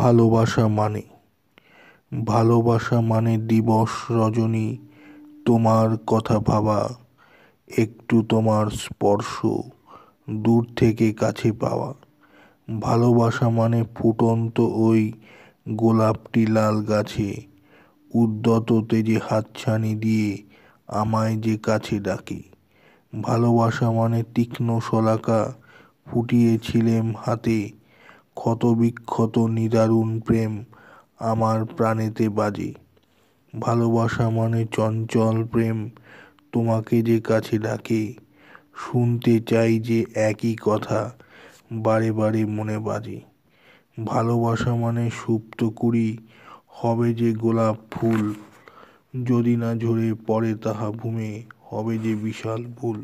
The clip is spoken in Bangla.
ভালোবাসা মানে ভালোবাসা মানে দিবস রজনী তোমার কথা ভাবা একটু তোমার স্পর্শ দূর থেকে কাছে পাওয়া ভালোবাসা মানে ফুটন্ত ওই গোলাপটি লাল গাছে উদ্যত তেজে হাতছানি দিয়ে আমায় যে কাছে ডাকে ভালোবাসা মানে তীক্ষ্ণ শলাকা ফুটিয়েছিলেম হাতে ক্ষত বিক্ষত নিদারুণ প্রেম আমার প্রাণেতে বাজে ভালোবাসা মানে চঞ্চল প্রেম তোমাকে যে কাছে ডাকে শুনতে চাই যে একই কথা বারে বারে মনে বাজে ভালোবাসা মানে সুপ্ত কুড়ি হবে যে গোলাপ ফুল যদি না ঝরে পড়ে তাহা ভূমে হবে যে বিশাল ভুল